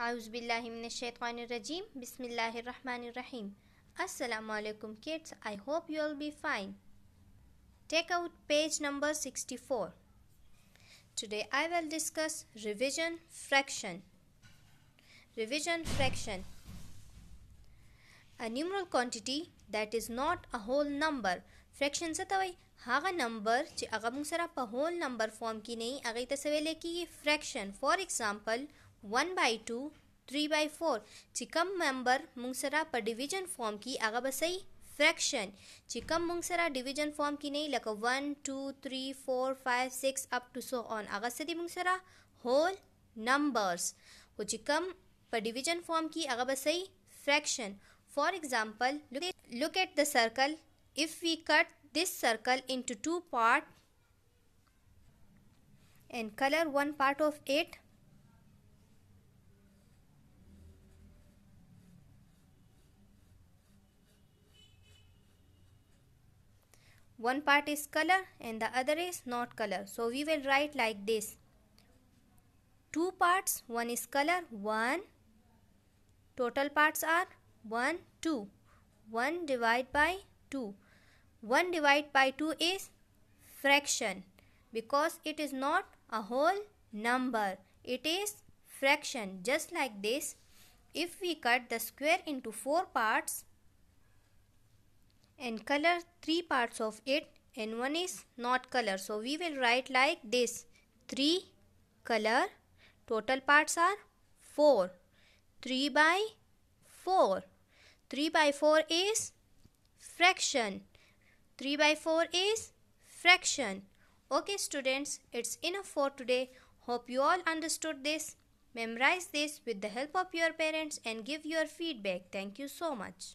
Auzubillahiminashaitanirrajim. Bismillahirrahmanirrahim. Assalamu alaikum kids. I hope you all be fine. Take out page number 64. Today I will discuss revision fraction. Revision fraction. A numeral quantity that is not a whole number. Fraction څه ته وایي؟ هغه نمبر چې هغه موږ سره په هول نمبر فارم کې نه وي هغې ته څه ویلی کېږي one by two three by four चिकम member मुंगसरा पर division form की आगा बसई fraction चिकम मुंगसरा division form की नहीं लगा one two three four five six up to so on आगा सदी मुंगसरा होल नंबर्स वो चिकम पर डिवीजन फॉर्म की आगा बसई fraction for example look at the circle if we cut this circle into two part and colour one part of eight one part is color and the other is not color so we will write like this two parts one is color one total parts are 1 2 1 divided by 2 1 divided by 2 is fraction because it is not a whole number it is fraction just like this if we cut the square into four parts and color three parts of it and one is not color so we will write like this three color total parts are four 3 by 4 3 by 4 is fraction 3 by 4 is fraction okay students it's enough for today hope you all understood this memorize this with the help of your parents and give your feedback thank you so much